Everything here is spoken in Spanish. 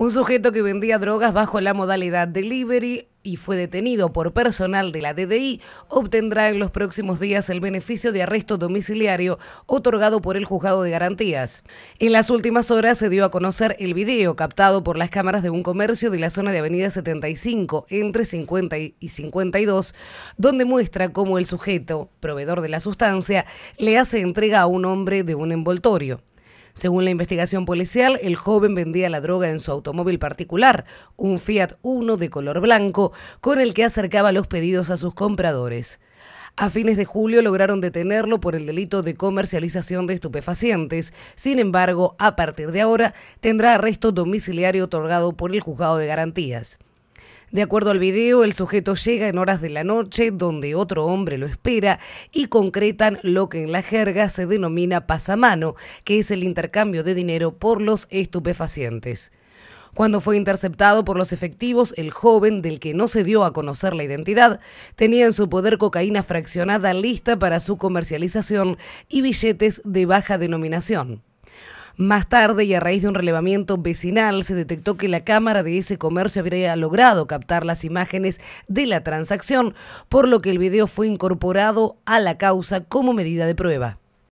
Un sujeto que vendía drogas bajo la modalidad delivery y fue detenido por personal de la DDI, obtendrá en los próximos días el beneficio de arresto domiciliario otorgado por el juzgado de garantías. En las últimas horas se dio a conocer el video captado por las cámaras de un comercio de la zona de Avenida 75 entre 50 y 52, donde muestra cómo el sujeto, proveedor de la sustancia, le hace entrega a un hombre de un envoltorio. Según la investigación policial, el joven vendía la droga en su automóvil particular, un Fiat Uno de color blanco, con el que acercaba los pedidos a sus compradores. A fines de julio lograron detenerlo por el delito de comercialización de estupefacientes. Sin embargo, a partir de ahora tendrá arresto domiciliario otorgado por el juzgado de garantías. De acuerdo al video, el sujeto llega en horas de la noche donde otro hombre lo espera y concretan lo que en la jerga se denomina pasamano, que es el intercambio de dinero por los estupefacientes. Cuando fue interceptado por los efectivos, el joven, del que no se dio a conocer la identidad, tenía en su poder cocaína fraccionada lista para su comercialización y billetes de baja denominación. Más tarde y a raíz de un relevamiento vecinal se detectó que la cámara de ese comercio habría logrado captar las imágenes de la transacción, por lo que el video fue incorporado a la causa como medida de prueba.